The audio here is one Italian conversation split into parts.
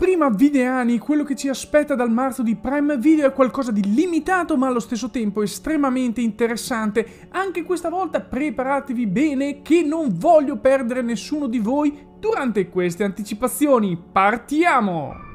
Prima Videani, quello che ci aspetta dal marzo di Prime Video è qualcosa di limitato ma allo stesso tempo estremamente interessante. Anche questa volta preparatevi bene che non voglio perdere nessuno di voi durante queste anticipazioni. Partiamo!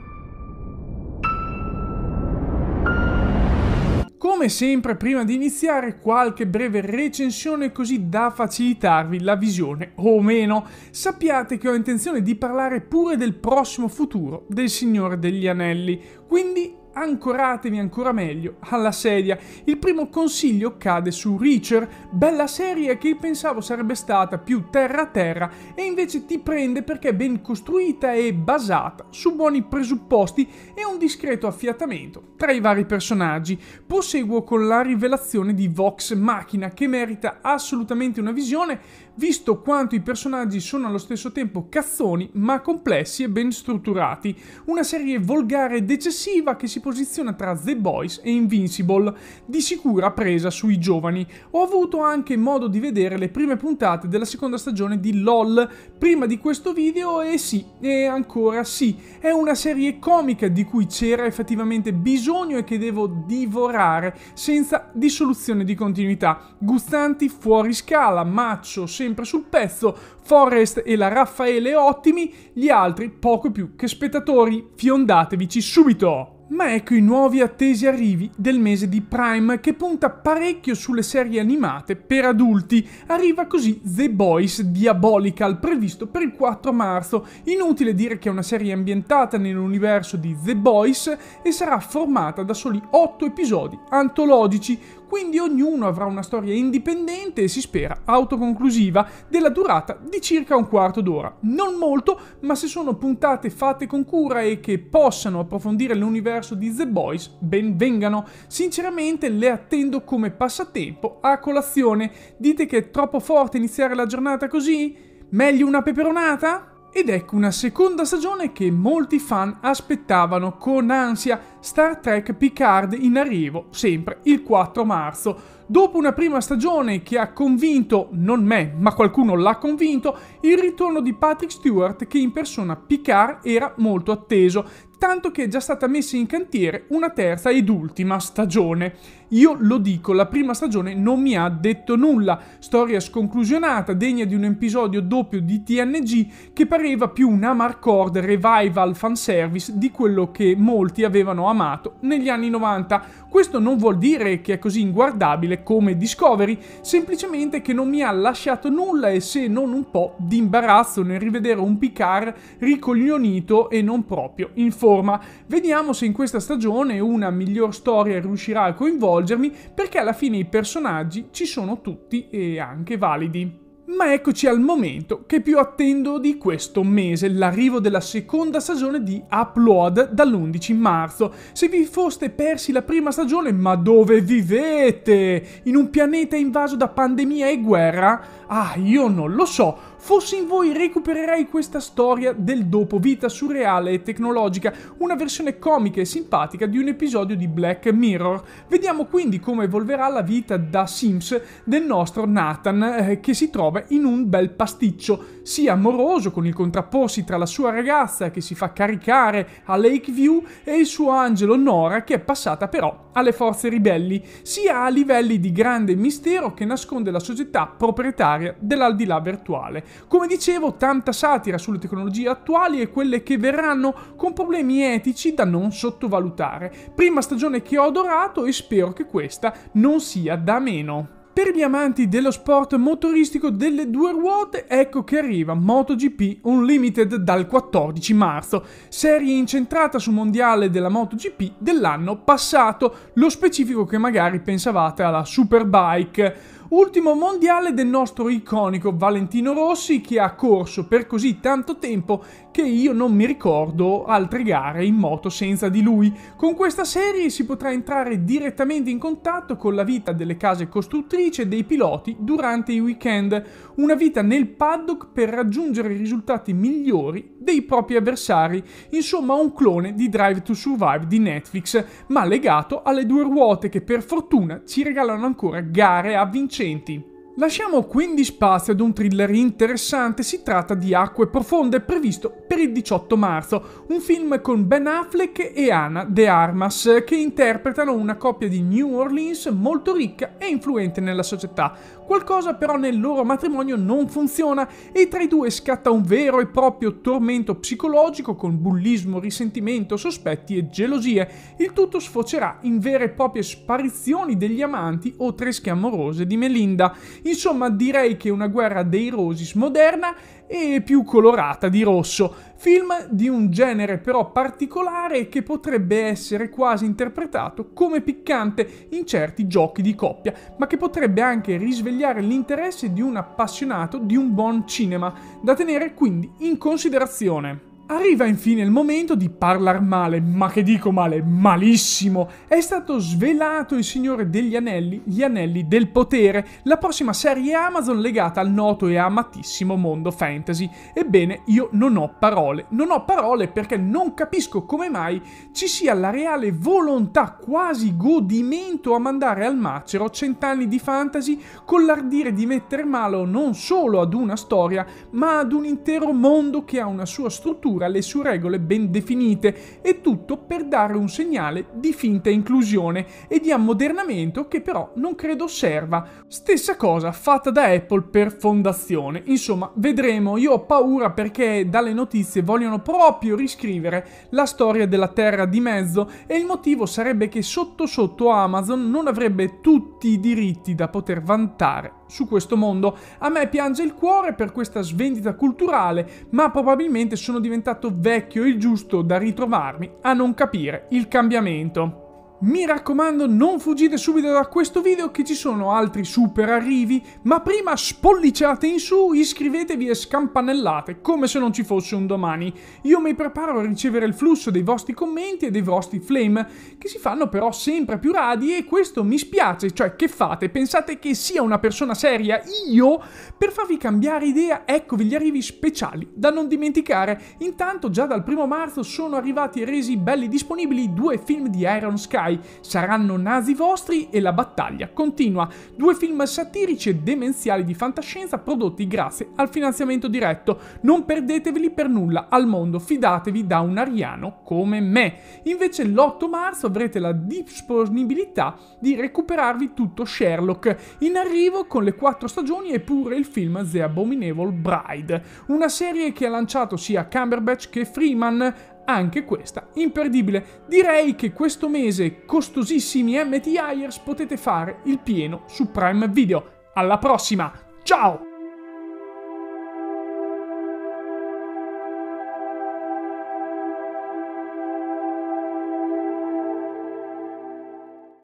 Come sempre, prima di iniziare, qualche breve recensione così da facilitarvi la visione o meno. Sappiate che ho intenzione di parlare pure del prossimo futuro del Signore degli Anelli, quindi ancoratevi ancora meglio alla sedia. Il primo consiglio cade su Reacher, bella serie che pensavo sarebbe stata più terra-terra a e invece ti prende perché è ben costruita e basata su buoni presupposti e un discreto affiatamento tra i vari personaggi. Proseguo con la rivelazione di Vox Machina che merita assolutamente una visione visto quanto i personaggi sono allo stesso tempo cazzoni ma complessi e ben strutturati. Una serie volgare ed eccessiva che si posiziona tra The Boys e Invincible, di sicura presa sui giovani. Ho avuto anche modo di vedere le prime puntate della seconda stagione di LOL prima di questo video e sì, e ancora sì, è una serie comica di cui c'era effettivamente bisogno e che devo divorare senza dissoluzione di continuità. Gustanti fuori scala, maccio, senza sempre sul pezzo, Forrest e la Raffaele ottimi, gli altri poco più che spettatori. Fiondatevici subito! Ma ecco i nuovi attesi arrivi del mese di Prime che punta parecchio sulle serie animate per adulti. Arriva così The Boys Diabolical previsto per il 4 marzo. Inutile dire che è una serie ambientata nell'universo di The Boys e sarà formata da soli 8 episodi antologici quindi ognuno avrà una storia indipendente e si spera autoconclusiva della durata di circa un quarto d'ora. Non molto, ma se sono puntate fatte con cura e che possano approfondire l'universo di The Boys, ben vengano. Sinceramente le attendo come passatempo a colazione. Dite che è troppo forte iniziare la giornata così? Meglio una peperonata? Ed ecco una seconda stagione che molti fan aspettavano con ansia, Star Trek Picard in arrivo, sempre il 4 marzo. Dopo una prima stagione che ha convinto, non me, ma qualcuno l'ha convinto, il ritorno di Patrick Stewart che in persona Picard era molto atteso, tanto che è già stata messa in cantiere una terza ed ultima stagione. Io lo dico, la prima stagione non mi ha detto nulla, storia sconclusionata, degna di un episodio doppio di TNG che pareva più un Amarcord revival fanservice di quello che molti avevano amato negli anni 90. Questo non vuol dire che è così inguardabile come Discovery, semplicemente che non mi ha lasciato nulla e se non un po' di imbarazzo nel rivedere un Picard ricoglionito e non proprio in forma forma. Vediamo se in questa stagione una miglior storia riuscirà a coinvolgermi perché alla fine i personaggi ci sono tutti e anche validi. Ma eccoci al momento che più attendo di questo mese, l'arrivo della seconda stagione di Upload dall'11 marzo. Se vi foste persi la prima stagione, ma dove vivete? In un pianeta invaso da pandemia e guerra? Ah, io non lo so. Fossi in voi recupererei questa storia del dopo vita surreale e tecnologica, una versione comica e simpatica di un episodio di Black Mirror. Vediamo quindi come evolverà la vita da Sims del nostro Nathan eh, che si trova in un bel pasticcio sia amoroso con il contrapporsi tra la sua ragazza che si fa caricare a Lakeview e il suo angelo Nora che è passata però alle forze ribelli, sia a livelli di grande mistero che nasconde la società proprietaria dell'aldilà virtuale. Come dicevo, tanta satira sulle tecnologie attuali e quelle che verranno con problemi etici da non sottovalutare. Prima stagione che ho adorato e spero che questa non sia da meno. Per gli amanti dello sport motoristico delle due ruote, ecco che arriva MotoGP Unlimited dal 14 marzo, serie incentrata sul mondiale della MotoGP dell'anno passato, lo specifico che magari pensavate alla Superbike. Ultimo mondiale del nostro iconico Valentino Rossi che ha corso per così tanto tempo che io non mi ricordo altre gare in moto senza di lui. Con questa serie si potrà entrare direttamente in contatto con la vita delle case costruttrici e dei piloti durante i weekend, una vita nel paddock per raggiungere i risultati migliori dei propri avversari, insomma un clone di Drive to Survive di Netflix, ma legato alle due ruote che per fortuna ci regalano ancora gare a vincere vincenti. Lasciamo quindi spazio ad un thriller interessante, si tratta di Acque Profonde, previsto per il 18 marzo, un film con Ben Affleck e Anna De Armas, che interpretano una coppia di New Orleans molto ricca e influente nella società. Qualcosa però nel loro matrimonio non funziona e tra i due scatta un vero e proprio tormento psicologico con bullismo, risentimento, sospetti e gelosie. Il tutto sfocerà in vere e proprie sparizioni degli amanti o tresche amorose di Melinda. Insomma, direi che una guerra dei Rosis moderna e più colorata di rosso. Film di un genere però particolare che potrebbe essere quasi interpretato come piccante in certi giochi di coppia, ma che potrebbe anche risvegliare l'interesse di un appassionato di un buon cinema, da tenere quindi in considerazione. Arriva infine il momento di parlare male, ma che dico male, malissimo. È stato svelato il Signore degli Anelli, gli Anelli del Potere, la prossima serie Amazon legata al noto e amatissimo mondo fantasy. Ebbene, io non ho parole. Non ho parole perché non capisco come mai ci sia la reale volontà, quasi godimento a mandare al macero cent'anni di fantasy con l'ardire di mettere mano non solo ad una storia, ma ad un intero mondo che ha una sua struttura letteratura le sue regole ben definite e tutto per dare un segnale di finta inclusione e di ammodernamento che però non credo serva. Stessa cosa fatta da Apple per fondazione. Insomma, vedremo. Io ho paura perché dalle notizie vogliono proprio riscrivere la storia della Terra di mezzo e il motivo sarebbe che sotto sotto Amazon non avrebbe tutti i diritti da poter vantare su questo mondo. A me piange il cuore per questa svendita culturale, ma probabilmente sono diventato vecchio e giusto da ritrovarmi a non capire il cambiamento. Mi raccomando non fuggite subito da questo video che ci sono altri super arrivi, ma prima spolliciate in su, iscrivetevi e scampanellate come se non ci fosse un domani. Io mi preparo a ricevere il flusso dei vostri commenti e dei vostri flame, che si fanno però sempre più radi e questo mi spiace, cioè che fate? Pensate che sia una persona seria io? Per farvi cambiare idea eccovi gli arrivi speciali da non dimenticare. Intanto già dal primo marzo sono arrivati e resi belli disponibili due film di Iron Sky samurai saranno nasi vostri e la battaglia continua, due film satirici e demenziali di fantascienza prodotti grazie al finanziamento diretto. Non perdeteveli per nulla al mondo, fidatevi da un ariano come me. Invece l'8 marzo avrete la disponibilità di recuperarvi tutto Sherlock, in arrivo con le quattro stagioni e pure il film The Abominable Bride, una serie che ha lanciato sia Cumberbatch che Freeman anche questa imperdibile. Direi che questo mese costosissimi MTIers potete fare il pieno su Prime Video. Alla prossima, ciao!